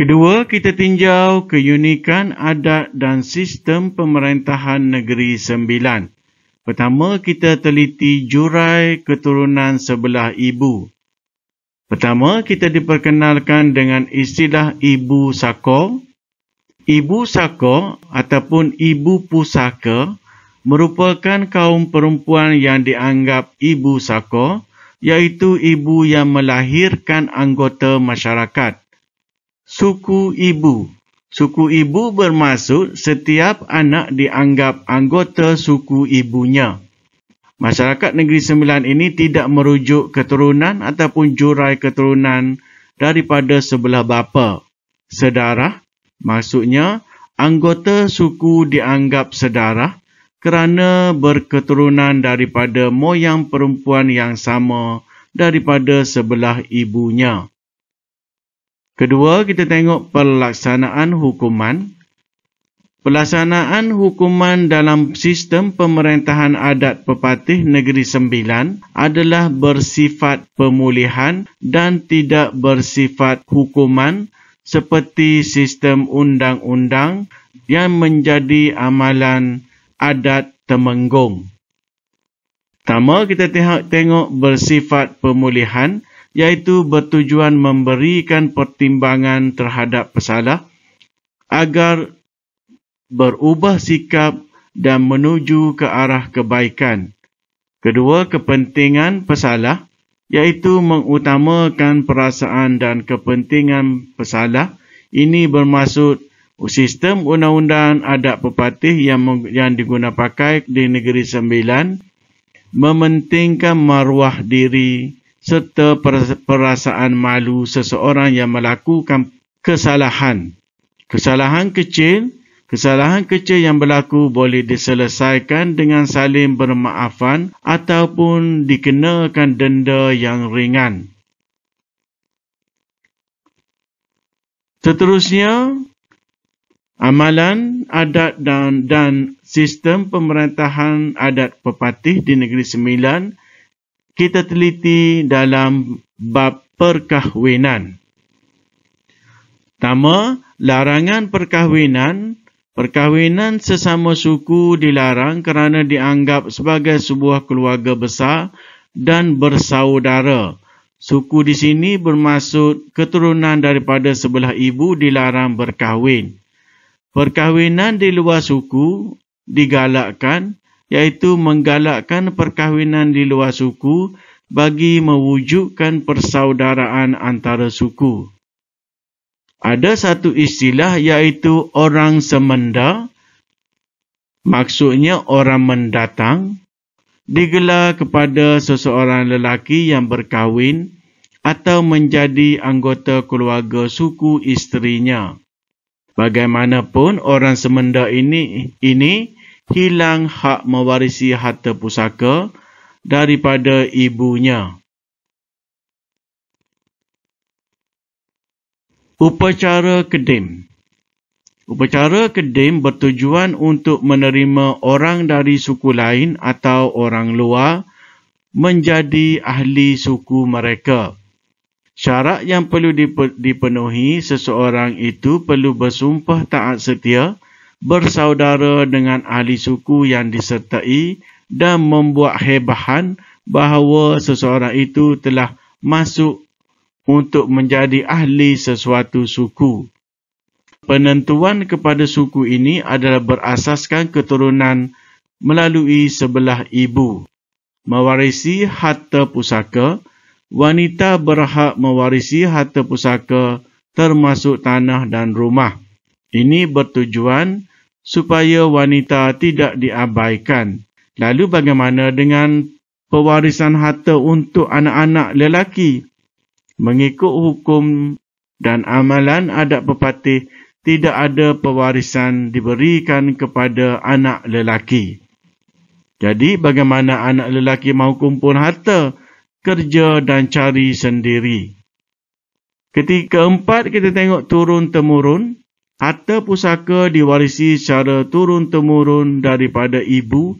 Kedua, kita tinjau keunikan adat dan sistem pemerintahan Negeri Sembilan. Pertama, kita teliti jurai keturunan sebelah ibu. Pertama, kita diperkenalkan dengan istilah Ibu Sako. Ibu Sako ataupun Ibu Pusaka merupakan kaum perempuan yang dianggap Ibu Sako iaitu ibu yang melahirkan anggota masyarakat suku ibu. Suku ibu bermaksud setiap anak dianggap anggota suku ibunya. Masyarakat Negeri Sembilan ini tidak merujuk keturunan ataupun jurai keturunan daripada sebelah bapa. Sedarah, maksudnya anggota suku dianggap sedarah kerana berketurunan daripada moyang perempuan yang sama daripada sebelah ibunya. Kedua, kita tengok pelaksanaan hukuman. Pelaksanaan hukuman dalam sistem pemerintahan adat pepatih Negeri Sembilan adalah bersifat pemulihan dan tidak bersifat hukuman seperti sistem undang-undang yang menjadi amalan adat temenggung. Pertama, kita tengok bersifat pemulihan yaitu bertujuan memberikan pertimbangan terhadap pesalah agar berubah sikap dan menuju ke arah kebaikan. Kedua, kepentingan pesalah yaitu mengutamakan perasaan dan kepentingan pesalah. Ini bermaksud sistem undang-undang adat pepatih yang, yang diguna pakai di Negeri Sembilan mementingkan maruah diri serta perasaan malu seseorang yang melakukan kesalahan. Kesalahan kecil, kesalahan kecil yang berlaku boleh diselesaikan dengan saling bermaafan ataupun dikenakan denda yang ringan. Seterusnya, amalan adat dan dan sistem pemerintahan adat pepatih di negeri Sembilan kita teliti dalam bab perkahwinan. Pertama, larangan perkahwinan. Perkahwinan sesama suku dilarang kerana dianggap sebagai sebuah keluarga besar dan bersaudara. Suku di sini bermaksud keturunan daripada sebelah ibu dilarang berkahwin. Perkahwinan di luar suku digalakkan iaitu menggalakkan perkahwinan di luar suku bagi mewujudkan persaudaraan antara suku. Ada satu istilah iaitu orang semenda, maksudnya orang mendatang, digelar kepada seseorang lelaki yang berkahwin atau menjadi anggota keluarga suku isterinya. Bagaimanapun orang semenda ini ini hilang hak mewarisi harta pusaka daripada ibunya. Upacara Kedim Upacara Kedim bertujuan untuk menerima orang dari suku lain atau orang luar menjadi ahli suku mereka. Syarat yang perlu dipenuhi seseorang itu perlu bersumpah taat setia bersaudara dengan ahli suku yang disertai dan membuat hebahan bahawa seseorang itu telah masuk untuk menjadi ahli sesuatu suku. Penentuan kepada suku ini adalah berasaskan keturunan melalui sebelah ibu. Mewarisi harta pusaka, wanita berhak mewarisi harta pusaka termasuk tanah dan rumah. Ini bertujuan supaya wanita tidak diabaikan. Lalu bagaimana dengan pewarisan harta untuk anak-anak lelaki? Mengikut hukum dan amalan adat pepatih, tidak ada pewarisan diberikan kepada anak lelaki. Jadi bagaimana anak lelaki mahu kumpul harta, kerja dan cari sendiri. Ketika empat kita tengok turun temurun, Harta pusaka diwarisi secara turun-temurun daripada ibu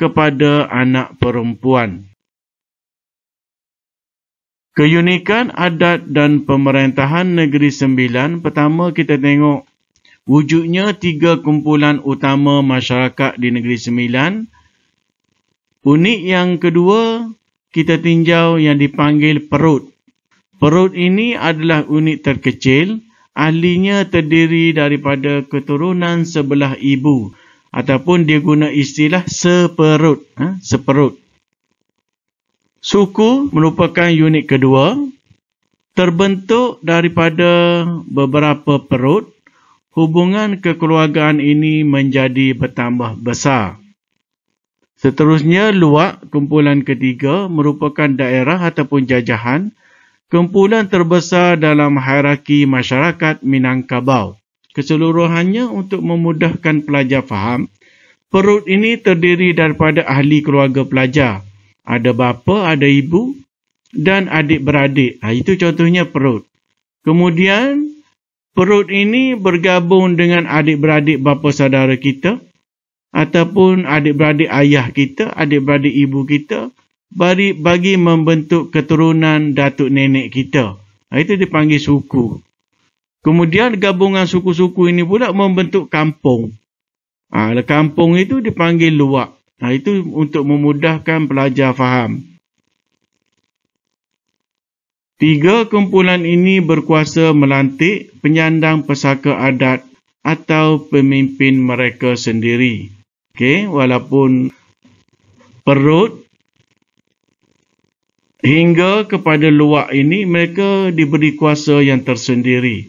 kepada anak perempuan. Keunikan adat dan pemerintahan Negeri Sembilan pertama kita tengok wujudnya tiga kumpulan utama masyarakat di Negeri Sembilan. Unik yang kedua kita tinjau yang dipanggil perut. Perut ini adalah unit terkecil ahlinya terdiri daripada keturunan sebelah ibu ataupun dia guna istilah seperut ha? seperut suku merupakan unit kedua terbentuk daripada beberapa perut hubungan kekeluargaan ini menjadi bertambah besar seterusnya luak kumpulan ketiga merupakan daerah ataupun jajahan kumpulan terbesar dalam hierarki masyarakat Minangkabau. Keseluruhannya untuk memudahkan pelajar faham, perut ini terdiri daripada ahli keluarga pelajar. Ada bapa, ada ibu dan adik-beradik. Ha, itu contohnya perut. Kemudian, perut ini bergabung dengan adik-beradik bapa saudara kita ataupun adik-beradik ayah kita, adik-beradik ibu kita, bagi, bagi membentuk keturunan datuk nenek kita. Ha, itu dipanggil suku. Kemudian gabungan suku-suku ini pula membentuk kampung. Ha, kampung itu dipanggil luak. Ha, itu untuk memudahkan pelajar faham. Tiga kumpulan ini berkuasa melantik penyandang pesaka adat atau pemimpin mereka sendiri. Okay, walaupun perut Hingga kepada luak ini mereka diberi kuasa yang tersendiri.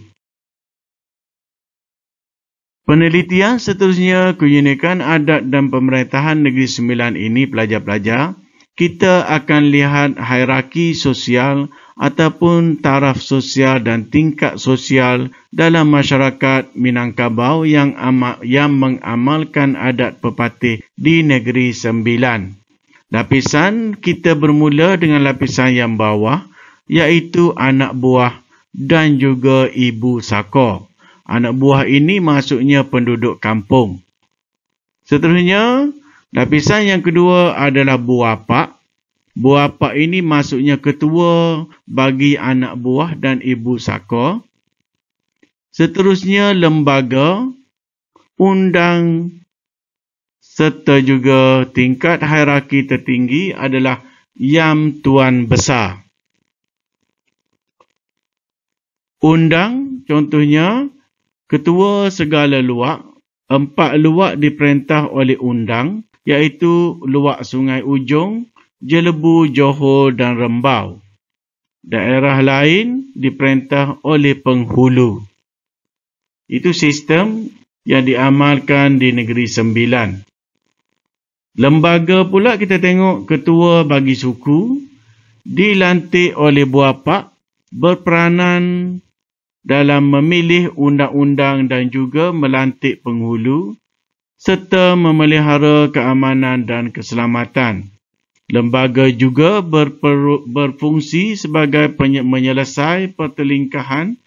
Penelitian seterusnya keunikan adat dan pemerintahan Negeri Sembilan ini pelajar-pelajar, kita akan lihat hierarki sosial ataupun taraf sosial dan tingkat sosial dalam masyarakat Minangkabau yang, amat, yang mengamalkan adat pepatih di Negeri Sembilan. Lapisan kita bermula dengan lapisan yang bawah iaitu anak buah dan juga ibu sako. Anak buah ini maksudnya penduduk kampung. Seterusnya, lapisan yang kedua adalah buah pak. Buah pak ini maksudnya ketua bagi anak buah dan ibu sako. Seterusnya, lembaga undang serta juga tingkat hierarki tertinggi adalah Yam Tuan Besar. Undang, contohnya, ketua segala luak, empat luak diperintah oleh undang, iaitu luak Sungai Ujong, Jelebu, Johor dan Rembau. Daerah lain diperintah oleh penghulu. Itu sistem yang diamalkan di Negeri Sembilan. Lembaga pula kita tengok ketua bagi suku dilantik oleh bapa berperanan dalam memilih undang-undang dan juga melantik penghulu serta memelihara keamanan dan keselamatan. Lembaga juga berfungsi sebagai menyelesai pertelingkahan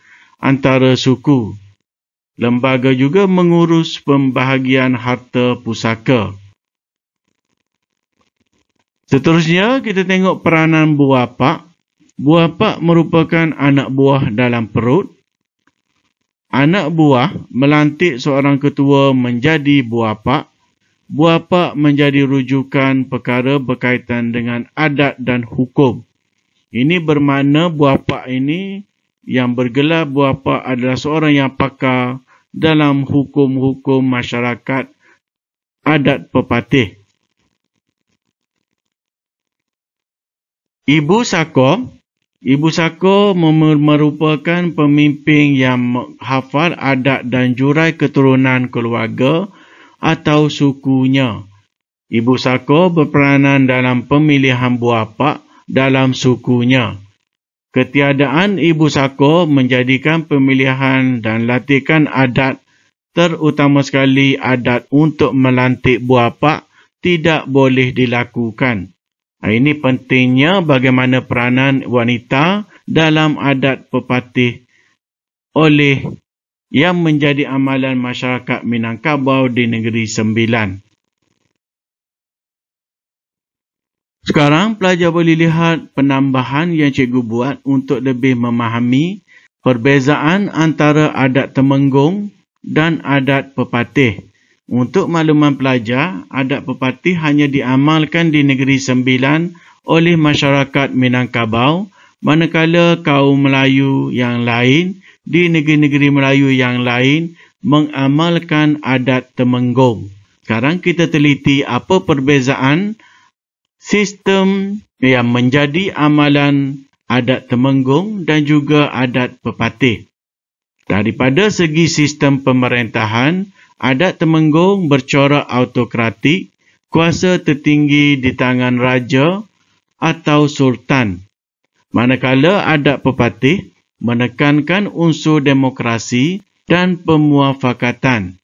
antara suku. Lembaga juga mengurus pembahagian harta pusaka. Seterusnya kita tengok peranan buah pak. Buah pak merupakan anak buah dalam perut. Anak buah melantik seorang ketua menjadi buah pak. Buah pak menjadi rujukan perkara berkaitan dengan adat dan hukum. Ini bermakna buah pak ini yang bergelar buah pak adalah seorang yang pakar dalam hukum-hukum masyarakat adat pepatih. Ibu Sako Ibu Sako merupakan pemimpin yang hafal adat dan jurai keturunan keluarga atau sukunya. Ibu Sako berperanan dalam pemilihan buapak dalam sukunya. Ketiadaan Ibu Sako menjadikan pemilihan dan latihan adat terutama sekali adat untuk melantik buapak tidak boleh dilakukan. Ini pentingnya bagaimana peranan wanita dalam adat pepatih oleh yang menjadi amalan masyarakat Minangkabau di Negeri Sembilan. Sekarang pelajar boleh lihat penambahan yang cikgu buat untuk lebih memahami perbezaan antara adat temenggung dan adat pepatih. Untuk makluman pelajar, adat pepati hanya diamalkan di Negeri Sembilan oleh masyarakat Minangkabau, manakala kaum Melayu yang lain di negeri-negeri Melayu yang lain mengamalkan adat temenggong. Sekarang kita teliti apa perbezaan sistem yang menjadi amalan adat temenggong dan juga adat pepatih. Daripada segi sistem pemerintahan, Adat temenggung bercorak autokratik, kuasa tertinggi di tangan raja atau sultan. Manakala adat pepatih menekankan unsur demokrasi dan pemuafakatan.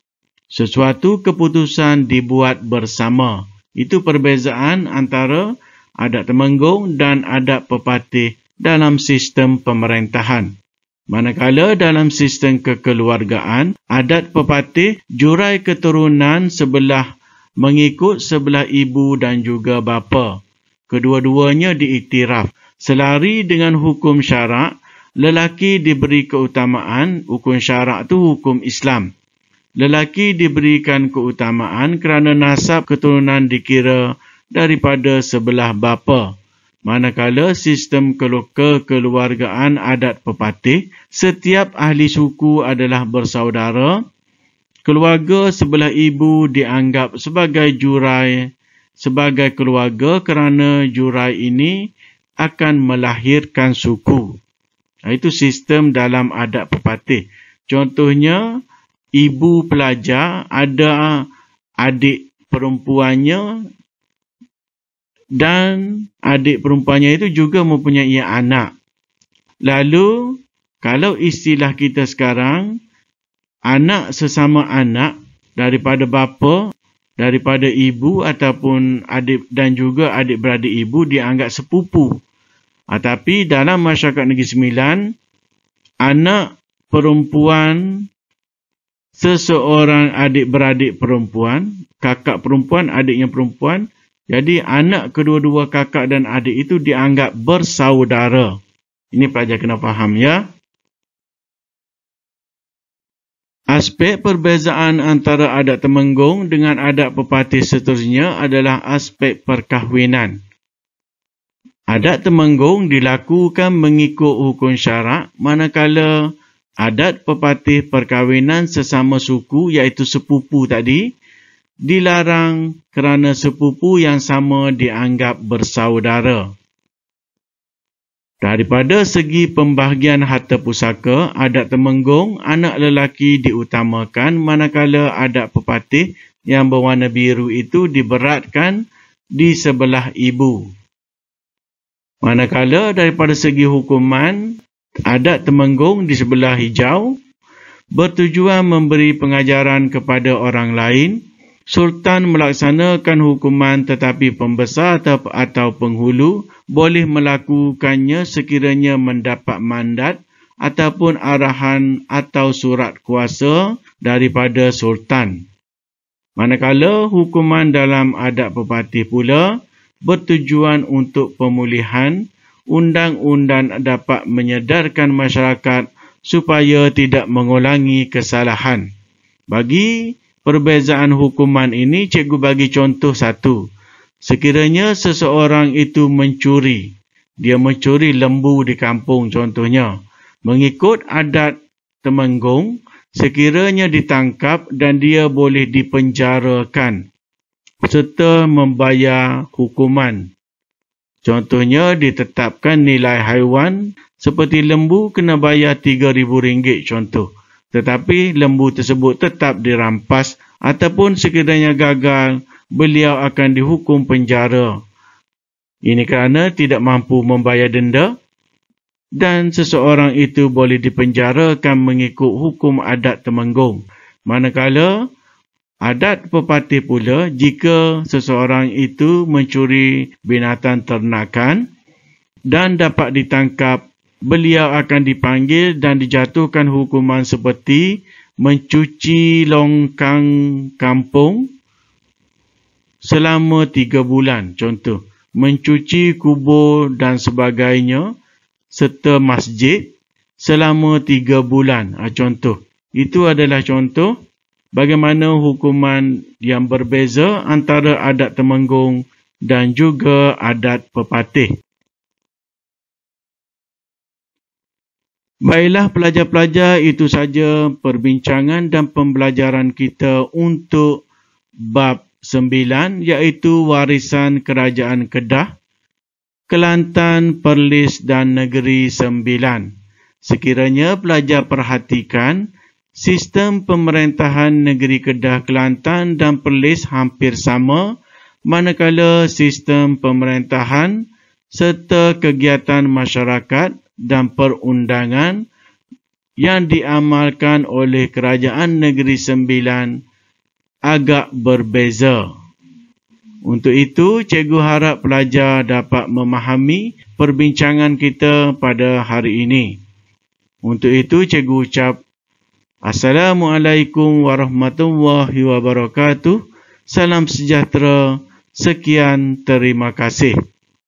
Sesuatu keputusan dibuat bersama. Itu perbezaan antara adat temenggung dan adat pepatih dalam sistem pemerintahan. Manakala dalam sistem kekeluargaan, adat pepatih jurai keturunan sebelah mengikut sebelah ibu dan juga bapa. Kedua-duanya diiktiraf. Selari dengan hukum syarak, lelaki diberi keutamaan, hukum syarak tu hukum Islam. Lelaki diberikan keutamaan kerana nasab keturunan dikira daripada sebelah bapa. Manakala sistem kekeluargaan adat pepatih, setiap ahli suku adalah bersaudara, keluarga sebelah ibu dianggap sebagai jurai, sebagai keluarga kerana jurai ini akan melahirkan suku. Itu sistem dalam adat pepatih. Contohnya, ibu pelajar ada adik perempuannya dan adik perempuannya itu juga mempunyai anak. Lalu, kalau istilah kita sekarang, anak sesama anak daripada bapa, daripada ibu ataupun adik dan juga adik beradik ibu dianggap sepupu. Ha, tapi dalam masyarakat Negeri Sembilan, anak perempuan seseorang adik beradik perempuan, kakak perempuan, adiknya perempuan, jadi anak kedua-dua kakak dan adik itu dianggap bersaudara. Ini pelajar kena faham ya. Aspek perbezaan antara adat temenggung dengan adat pepatih seterusnya adalah aspek perkahwinan. Adat temenggung dilakukan mengikut hukum syarak manakala adat pepatih perkahwinan sesama suku iaitu sepupu tadi dilarang kerana sepupu yang sama dianggap bersaudara. Daripada segi pembahagian harta pusaka, adat temenggung, anak lelaki diutamakan manakala adat pepatih yang berwarna biru itu diberatkan di sebelah ibu. Manakala daripada segi hukuman, adat temenggung di sebelah hijau bertujuan memberi pengajaran kepada orang lain – Sultan melaksanakan hukuman tetapi pembesar atau penghulu boleh melakukannya sekiranya mendapat mandat ataupun arahan atau surat kuasa daripada Sultan. Manakala hukuman dalam adat pepatih pula bertujuan untuk pemulihan, undang-undang dapat menyedarkan masyarakat supaya tidak mengulangi kesalahan. Bagi perbezaan hukuman ini, cikgu bagi contoh satu. Sekiranya seseorang itu mencuri, dia mencuri lembu di kampung contohnya. Mengikut adat temenggung, sekiranya ditangkap dan dia boleh dipenjarakan serta membayar hukuman. Contohnya ditetapkan nilai haiwan seperti lembu kena bayar RM3,000 contoh tetapi lembu tersebut tetap dirampas ataupun sekiranya gagal, beliau akan dihukum penjara. Ini kerana tidak mampu membayar denda dan seseorang itu boleh dipenjarakan mengikut hukum adat temenggung. Manakala adat pepatih pula jika seseorang itu mencuri binatang ternakan dan dapat ditangkap beliau akan dipanggil dan dijatuhkan hukuman seperti mencuci longkang kampung selama tiga bulan. Contoh, mencuci kubur dan sebagainya serta masjid selama tiga bulan. Ah, contoh, itu adalah contoh bagaimana hukuman yang berbeza antara adat temenggung dan juga adat pepatih. Baiklah pelajar-pelajar, itu saja perbincangan dan pembelajaran kita untuk bab sembilan iaitu warisan kerajaan Kedah, Kelantan, Perlis dan Negeri Sembilan. Sekiranya pelajar perhatikan, sistem pemerintahan negeri Kedah, Kelantan dan Perlis hampir sama manakala sistem pemerintahan serta kegiatan masyarakat dan perundangan yang diamalkan oleh Kerajaan Negeri Sembilan agak berbeza. Untuk itu, cikgu harap pelajar dapat memahami perbincangan kita pada hari ini. Untuk itu, cikgu ucap Assalamualaikum warahmatullahi wabarakatuh. Salam sejahtera. Sekian, terima kasih.